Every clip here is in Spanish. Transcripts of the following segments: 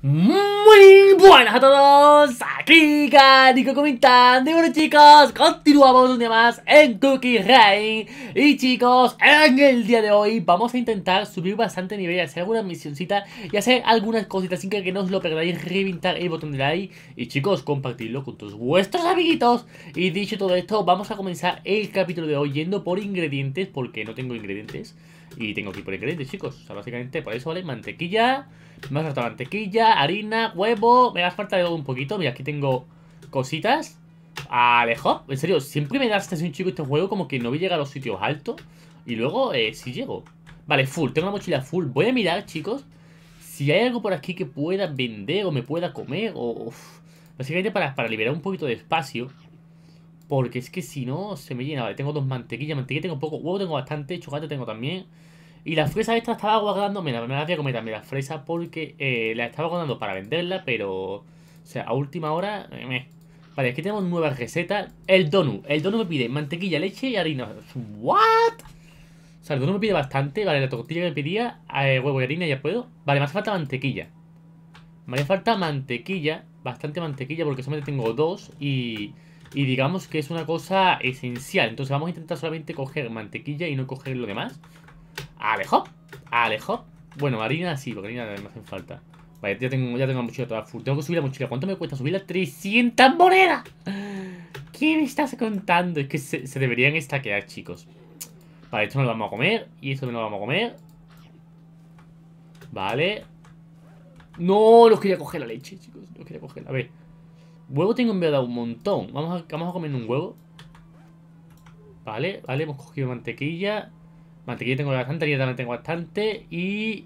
Muy buenas a todos, aquí Nico comentando y bueno chicos, continuamos un día más en Cookie Rain Y chicos, en el día de hoy vamos a intentar subir bastante nivel, hacer alguna misioncita y hacer algunas cositas sin que no os lo perdáis, reventar el botón de like Y chicos, compartirlo con todos vuestros amiguitos Y dicho todo esto, vamos a comenzar el capítulo de hoy yendo por ingredientes, porque no tengo ingredientes y tengo aquí por ingredientes, chicos. O sea, básicamente por eso vale mantequilla. Me ha mantequilla, harina, huevo. Me da falta de un poquito. Mira, aquí tengo cositas. Alejo, en serio, siempre me da hasta un chico este juego como que no voy a llegar a los sitios altos. Y luego eh, llego. Vale, full, tengo la mochila full. Voy a mirar, chicos, si hay algo por aquí que pueda vender o me pueda comer. O. Básicamente para, para liberar un poquito de espacio. Porque es que si no, se me llena. Vale, tengo dos mantequillas. Mantequilla tengo poco. Huevo tengo bastante. Chocolate tengo también. Y las fresas estas estaba guardando. Mira, me la voy a comer también la fresa porque eh, la estaba guardando para venderla, pero. O sea, a última hora. Eh, vale vale, aquí tenemos nuevas recetas. El donut. El donut me pide mantequilla, leche y harina. ¿What? O sea, el donut me pide bastante. Vale, la tortilla que me pedía, eh, huevo y harina, ya puedo. Vale, me hace falta mantequilla. Me hace falta mantequilla. Bastante mantequilla porque solamente tengo dos. Y y digamos que es una cosa esencial. Entonces vamos a intentar solamente coger mantequilla y no coger lo demás. Alejo, alejo. Bueno, harina sí, porque harina me hacen falta. Vale, ya tengo, ya tengo la mochila toda full. Tengo que subir la mochila. ¿Cuánto me cuesta subirla? ¡300 monedas! ¿Qué me estás contando? Es que se, deberían estaquear, chicos. Vale, esto no lo vamos a comer. Y esto no lo vamos a comer. Vale. No, no quería coger la leche, chicos. No quería cogerla, A ver. Huevo tengo enviado un montón. Vamos a, comer un huevo. Vale, vale, hemos cogido mantequilla. Mantequilla tengo bastante, ya también tengo bastante. Y...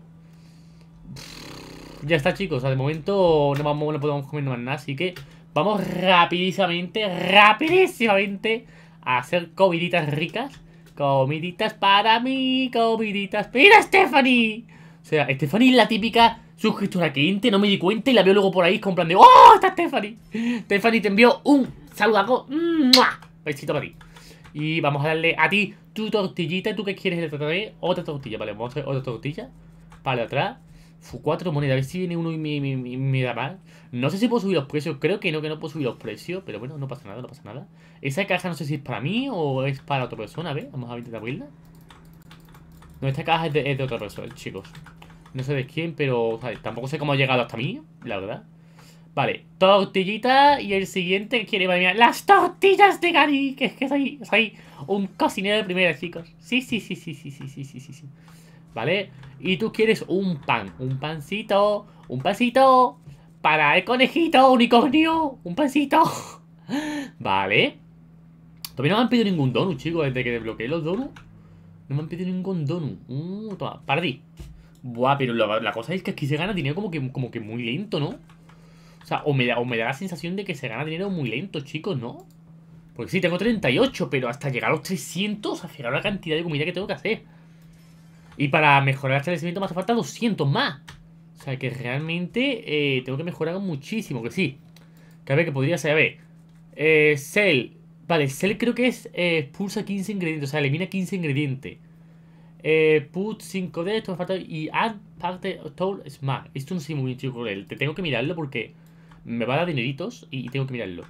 Ya está, chicos. O sea, de momento no, podemos comer más nada. Así que vamos rapidísimamente, rapidísimamente a hacer comiditas ricas. Comiditas para mí, comiditas. para Stephanie! O sea, Stephanie es la típica suscriptora cliente, no me di cuenta y la veo luego por ahí comprando. plan ¡Oh! ¡Está Stephanie! Stephanie te envió un saludaco. ¡Mua! Besito para ti. Y vamos a darle a ti tu tortillita. ¿Tú qué quieres tratar Otra tortilla. Vale, vamos a hacer otra tortilla. Para atrás. Fue cuatro monedas. A ver si viene uno y me, da mal. No sé si puedo subir los precios. Creo que no, que no puedo subir los precios. Pero bueno, no pasa nada, no pasa nada. Esa caja no sé si es para mí o es para otra persona. A ver, vamos a intentar abrirla. No, esta caja es de, otro resort, chicos. No sé de quién, pero tampoco sé cómo ha llegado hasta mí, la verdad. Vale, tortillita y el siguiente que quiere mía. Las tortillas de Gary, que es que soy, un cocinero de primera, chicos. Sí, sí, sí, sí, sí, sí, sí, sí, sí, sí. ¿Vale? Y tú quieres un pan, un pancito, un pancito para el conejito, unicornio, un pancito. vale. Todavía no me han pedido ningún donut, chicos, desde que desbloqueé los donuts. No me han pedido ningún condón. Uh, pardí. Buah, pero la, cosa es que aquí se gana dinero como que, como que muy lento, ¿no? O sea, o me, da, o me da la sensación de que se gana dinero muy lento, chicos, ¿no? Porque sí, tengo 38, pero hasta llegar a los 300, a llegar a la cantidad de comida que tengo que hacer. Y para mejorar el establecimiento me hace falta 200 más. O sea, que realmente eh, tengo que mejorar muchísimo, que sí. Que a ver, que podría ser, a ver. Eh, Vale, sell creo que es eh, expulsa 15 ingredientes, o sea, elimina 15 ingredientes. Eh, put 5 de estos falta y add parte total smart. Esto no sé muy chico él Te tengo que mirarlo porque me va a dar dineritos y tengo que mirarlo.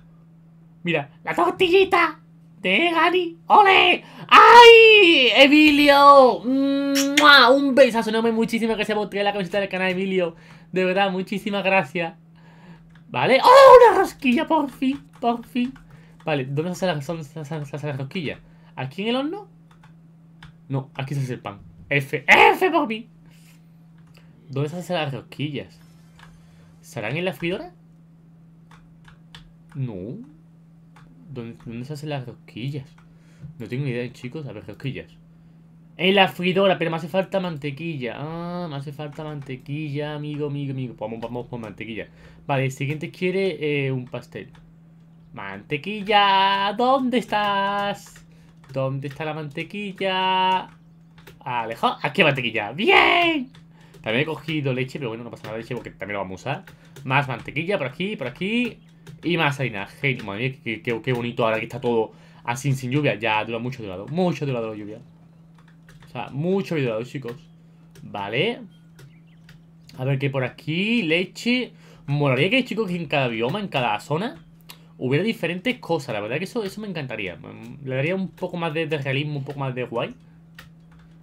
Mira, la tortillita de Gani. ¡Ole! ¡Ay! ¡Emilio! Un besazo enorme. Muchísimas gracias por traer la camiseta del canal, Emilio. De verdad, muchísimas gracias. ¿Vale? ¡Oh! Una rosquilla, por fin, por fin. Vale, ¿dónde se hacen la, rosquillas? ¿Aquí en el horno? No, aquí se hace el pan. F, F por mí. ¿Dónde se hacen las rosquillas? ¿Serán en la fridora? No. ¿Dónde, se hacen las rosquillas? No tengo ni idea, chicos. A ver, rosquillas. En la fridora, pero me hace falta mantequilla. Ah, me hace falta mantequilla, amigo, amigo, amigo. Vamos, vamos por mantequilla. Vale, el siguiente quiere eh, un pastel. ¡Mantequilla! ¿Dónde estás? ¿Dónde está la mantequilla? Alejo. Aquí hay mantequilla. ¡Bien! También he cogido leche, pero bueno, no pasa nada leche porque también lo vamos a usar. Más mantequilla por aquí, por aquí. Y más harina. qué, bonito ahora que está todo así sin lluvia. Ya dura mucho durado. Mucho durado la lluvia. O sea, mucho durado, chicos. Vale. A ver qué por aquí. Leche. Molaría que hay chicos que en cada bioma, en cada zona hubiera diferentes cosas. La verdad que eso, eso me encantaría. Mm, le daría un poco más de, realismo, un poco más de guay.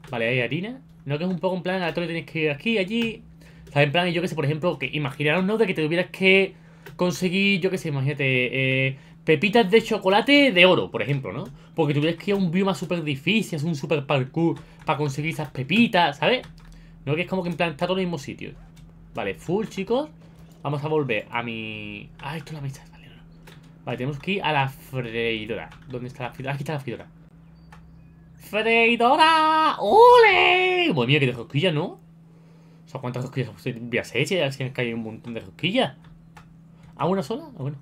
Vale, hay harina. No que es un poco en plan, a todo le tienes que ir aquí, allí. ¿Sabes? En plan, yo que sé, por ejemplo, que imaginaros, ¿no? De que te tuvieras que conseguir, yo que sé, imagínate, eh, pepitas de chocolate de oro, por ejemplo, ¿no? Porque tuvieras que ir a un bioma súper difícil, es un super parkour para conseguir esas pepitas, ¿sabes? No que es como que en plan, está todo en el mismo sitio. Vale, full, chicos. Vamos a volver a mi... Ah, esto es la mesa, Vale, tenemos que ir a la freidora. ¿Dónde está la freidora? Aquí está la freidora. ¡Freidora! ¡Ole! Madre mía, que de rosquilla, ¿no? O sea, ¿cuántas rosquillas voy a hacer? Si que hay un montón de rosquillas. ¿A una sola? Ah, bueno,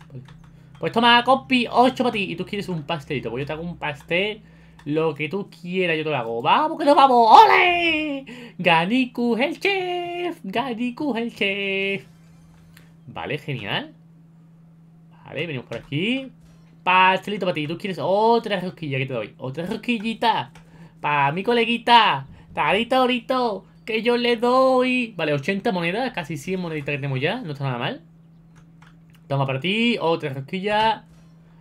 Pues toma, copi, 8 para ti. Y tú quieres un pastelito. Pues yo te hago un pastel. Lo que tú quieras, yo te lo hago. ¡Vamos que nos vamos! ¡Ole! ¡Ganiku el chef! ¡Ganiku el chef! Vale, genial. Vale, venimos por aquí. Pastelito para ti. ¿Tú quieres otra rosquilla que te doy? Otra rosquillita. Para mi coleguita. Tadito, Orito. Que yo le doy. Vale, 80 monedas. Casi 100 moneditas que tenemos ya. No está nada mal. Toma para ti. Otra rosquilla.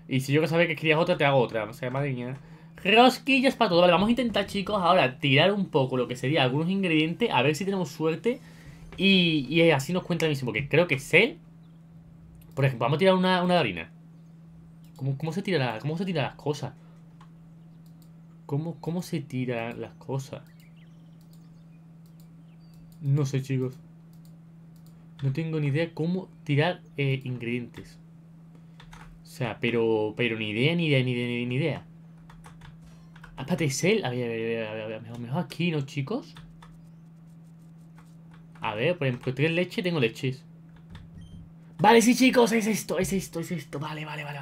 Y si yo que sabía que querías otra, te hago otra. O sea, madre mía. Rosquillas para todo. Vale, vamos a intentar, chicos, ahora tirar un poco lo que sería algunos ingredientes. A ver si tenemos suerte. Y, así nos cuenta mismo. Que creo que es él por ejemplo, vamos a tirar una, harina. ¿Cómo, se tira se tiran las cosas? ¿Cómo, ¿Cómo se tiran las cosas? No sé, chicos. No tengo ni idea cómo tirar eh, ingredientes. O sea, pero, pero ni idea, ni idea, ni idea, ni idea. Aparte, A ver, a ver, a ver, a ver mejor, mejor, aquí, ¿no, chicos? A ver, por ejemplo, tres leches, tengo leches. Vale, sí, chicos, es esto, es esto, es esto. Vale, vale, vale.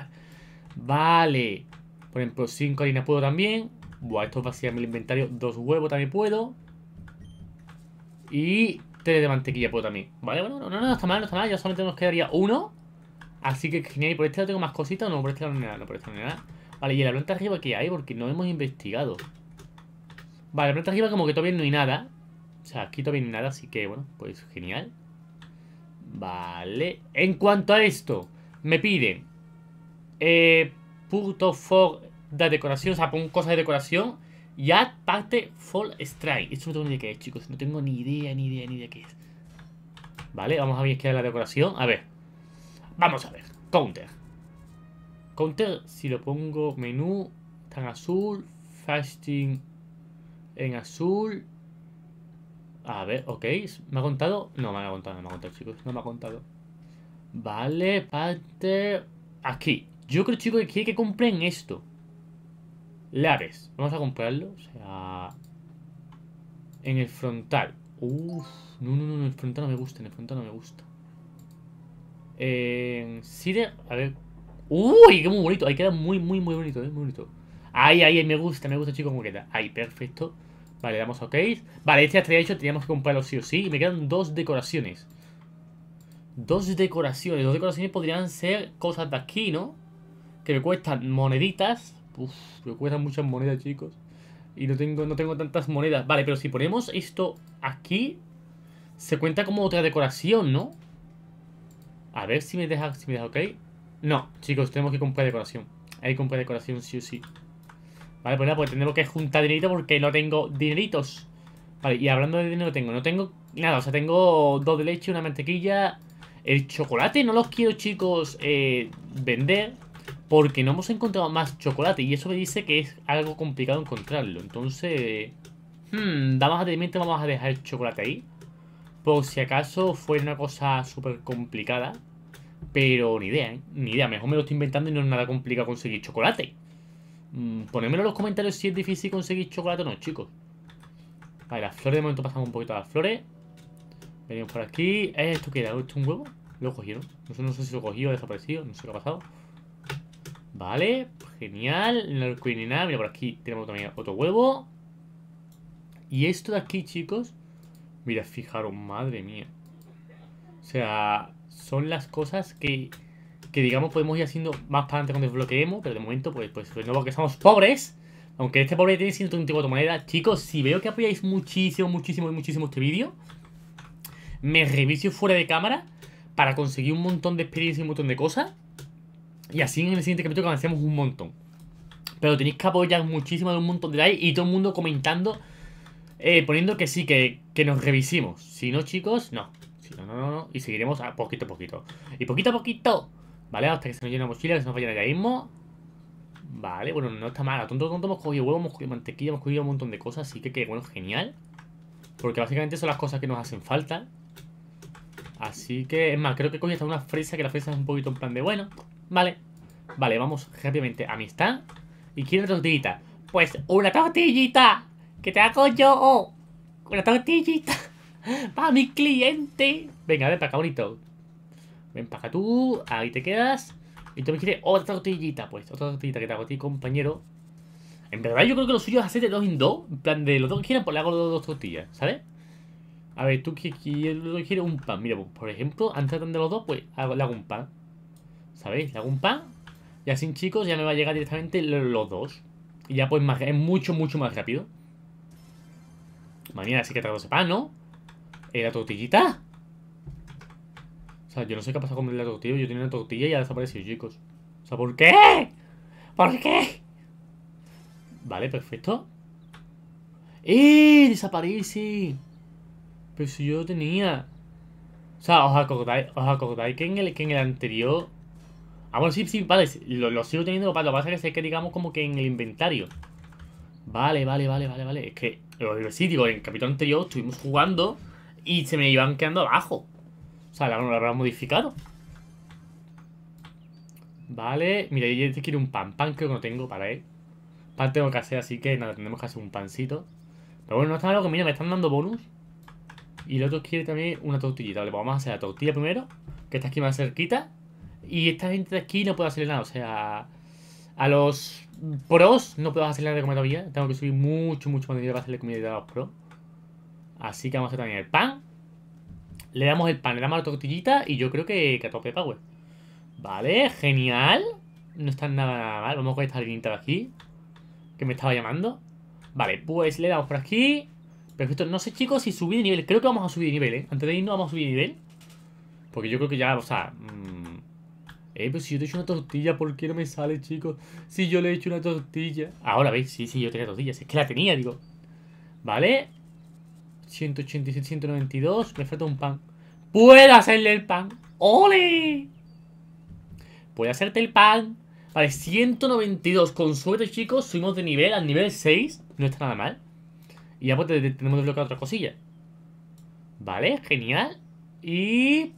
Vale. Por ejemplo, 5 harinas puedo también. Buah, esto vacía mi inventario. Dos huevos también puedo. Y tres de mantequilla puedo también. Vale, bueno, no, no, no está mal, no está mal. Ya solamente nos quedaría uno. Así que genial. ¿Y por este lado tengo más cositas? No, por este lado no hay nada, no, por este no nada. Vale, y la planta arriba que hay, porque no hemos investigado. Vale, la planta arriba como que todavía no hay nada. O sea, aquí todavía no hay nada, así que bueno, pues genial. Vale. En cuanto a esto, me piden eh, punto for de decoración, o sea, pongo cosas de decoración y parte fall strike. Esto no tengo ni idea qué es, chicos. No tengo ni idea, ni idea, ni idea qué es. Vale, vamos a ver qué es la decoración. A ver. Vamos a ver. Counter. Counter, si lo pongo menú, en azul, fasting en azul, a ver, ok. ¿Me ha contado? No, me ha contado, no me ha contado, chicos. No me ha contado. Vale, parte... Aquí. Yo creo, chicos, que quiere que compren esto. Lares. Vamos a comprarlo. O sea... En el frontal. uff, No, no, no, en el frontal no me gusta. En el frontal no me gusta. En... Sire... A ver... Uy, qué muy bonito. Ahí queda muy, muy, muy bonito. Eh, muy bonito. Ahí, ahí, me gusta, me gusta, chicos, cómo queda. Ahí, perfecto. Vale, damos OK. Vale, este estrella hecho teníamos que comprarlo sí o sí. Y me quedan dos decoraciones. Dos decoraciones. Dos decoraciones podrían ser cosas de aquí, ¿no? Que me cuestan moneditas. Uf, me cuestan muchas monedas, chicos. Y no tengo, no tengo tantas monedas. Vale, pero si ponemos esto aquí, se cuenta como otra decoración, ¿no? A ver si me deja, si me deja ok. No, chicos, tenemos que comprar decoración. Hay que comprar decoración sí o sí. Vale, pues nada, pues tenemos que juntar dinerito porque no tengo dineritos. Vale, y hablando de dinero tengo, no tengo nada, o sea, tengo dos de leche, una mantequilla, el chocolate no los quiero, chicos, eh, vender porque no hemos encontrado más chocolate y eso me dice que es algo complicado encontrarlo. Entonces, damos hmm, damos atendimiento, vamos a dejar el chocolate ahí. Por si acaso fue una cosa súper complicada, pero ni idea, ¿eh? ni idea, mejor me lo estoy inventando y no es nada complicado conseguir chocolate. Mm, ponedmelo en los comentarios si es difícil conseguir chocolate o no, chicos. Vale, las flores de momento pasamos un poquito a las flores. Venimos por aquí. esto qué era? ¿Esto un huevo? Lo cogieron. ¿no? sé, no sé si lo cogí o o desaparecido. No sé qué ha pasado. Vale, genial. No ni nada. Mira, por aquí tenemos también otro huevo. Y esto de aquí, chicos. Mira, fijaros, madre mía. O sea, son las cosas que que digamos podemos ir haciendo más para adelante cuando desbloqueemos, pero de momento pues, pues, pues no porque somos pobres. Aunque este pobre tiene 134 monedas. Chicos, si veo que apoyáis muchísimo, muchísimo, muchísimo este vídeo, me reviso fuera de cámara para conseguir un montón de experiencia y un montón de cosas. Y así en el siguiente capítulo avancemos un montón. Pero tenéis que apoyar muchísimo de un montón de likes y todo el mundo comentando, eh, poniendo que sí, que, que nos revisimos. Si no, chicos, no. Si no, no, no, no. Y seguiremos a poquito a poquito. Y poquito a poquito Vale, hasta que se nos llene la mochila, que se nos vaya el llenar Vale, bueno, no está mal. A tonto, tonto hemos cogido huevo, hemos cogido mantequilla, hemos cogido un montón de cosas. Así que, qué bueno, genial. Porque básicamente son las cosas que nos hacen falta. Así que, es más, creo que cogí hasta una fresa, que la fresa es un poquito en plan de bueno. Vale, vale, vamos rápidamente amistad. ¿Y es una tortillita? Pues una tortillita. Que te hago yo. una tortillita. Para mi cliente. Venga, ver, para acá, bonito. Ven para acá tú, ahí te quedas. Y tú me quieres oh, otra tortillita, pues. Otra tortillita que te hago a ti, compañero. En verdad, yo creo que lo suyo es hacer de dos en dos. En plan, de los dos que quieran, pues le hago dos tortillas, ¿sabes? A ver, tú que quieres un pan. Mira, pues, por ejemplo, antes de los dos, pues hago, le hago un pan. ¿Sabéis? Le hago un pan. Y así, chicos, ya me va a llegar directamente los dos. Y ya, pues, es mucho, mucho más rápido. Mañana así que trago ese pan, ¿no? ¿Eh, la tortillita? O sea, yo no sé qué ha pasado con la tortilla. Yo tenía una tortilla y ha desaparecido, chicos. O sea, ¿por qué? ¿Por qué? Vale, perfecto. ¡Eh! Desaparece. Pero si yo lo tenía. O sea, ¿os acordáis, os acordáis que, en el, anterior... Ah, bueno, sí, sí, vale. Lo, lo sigo teniendo, lo que pasa es que sé que digamos como que en el inventario. Vale, vale, vale, vale, vale. Es que, sí, digo, en el capítulo anterior estuvimos jugando y se me iban quedando abajo. O sea, la habrá modificado. Vale, mira, yo te quiero un pan. Pan creo que no tengo para él. Pan tengo que hacer, así que nada, tenemos que hacer un pancito. Pero bueno, no está mal que mira, me están dando bonus. Y el otro quiere también una tortillita. Vale, pues vamos a hacer la tortilla primero, que está aquí más cerquita. Y esta gente de aquí no puede hacerle nada, o sea... A los pros no puedo hacerle nada de comida todavía. Tengo que subir mucho, mucho más dinero para hacerle comida a los pros. Así que vamos a hacer también el pan. Le damos el pan, le damos la tortillita y yo creo que, que a tope power. Vale, genial. No está nada, mal. Vamos con esta alguien de aquí. Que me estaba llamando. Vale, pues le damos por aquí. Perfecto. No sé, chicos, si subí de nivel. Creo que vamos a subir de nivel, ¿eh? Antes de no vamos a subir de nivel. Porque yo creo que ya, o sea... Mm. Eh, pero si yo te he hecho una tortilla, ¿por qué no me sale, chicos? Si yo le he hecho una tortilla. Ahora, ¿veis? Sí, sí, yo tenía tortillas. Es que la tenía, digo. Vale. 186, 192. Me falta un pan. ¡Puedo hacerle el pan! ¡Ole! Puedo hacerte el pan. Vale, 192. Con suerte, chicos, subimos de nivel al nivel 6. No está nada mal. Y ya pues tenemos desbloqueado otra cosilla. Vale, genial. Y...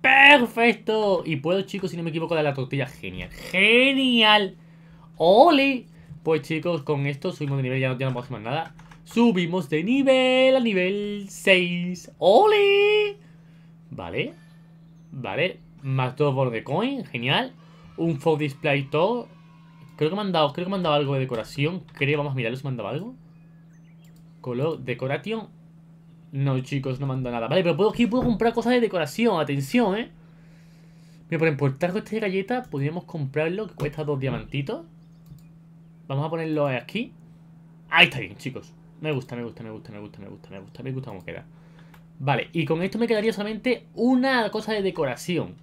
¡Perfecto! Y puedo, chicos, si no me equivoco, dar la tortilla. Genial. ¡Genial! ¡Ole! Pues chicos, con esto subimos de nivel, ya no, ya no podemos hacer más nada. Subimos de nivel a nivel 6. ¡Ole! Vale. Vale. Más dos de coin. Genial. Un fog display todo. Creo que me han dado, creo que algo de decoración. Creo, vamos a mirar si me han dado algo. Color, decoración No, chicos, no me nada. Vale, pero puedo, aquí puedo comprar cosas de decoración. Atención, eh. Mira, por importar con esta galleta podríamos comprarlo, que cuesta dos diamantitos. Vamos a ponerlo aquí. Ahí está bien, chicos. Me gusta, me gusta, me gusta, me gusta, me gusta, me gusta, me gusta cómo queda. Vale, y con esto me quedaría solamente una cosa de decoración.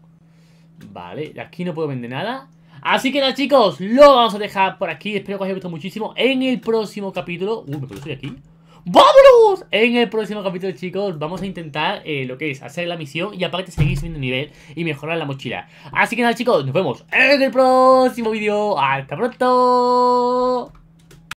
Vale, aquí no puedo vender nada. Así que nada, chicos, lo vamos a dejar por aquí. Espero que os haya gustado muchísimo. En el próximo capítulo... Uy, me estoy aquí. ¡Vámonos! En el próximo capítulo, chicos, vamos a intentar eh, lo que es hacer la misión y aparte seguir subiendo nivel y mejorar la mochila. Así que nada, chicos, nos vemos en el próximo vídeo. ¡Hasta pronto!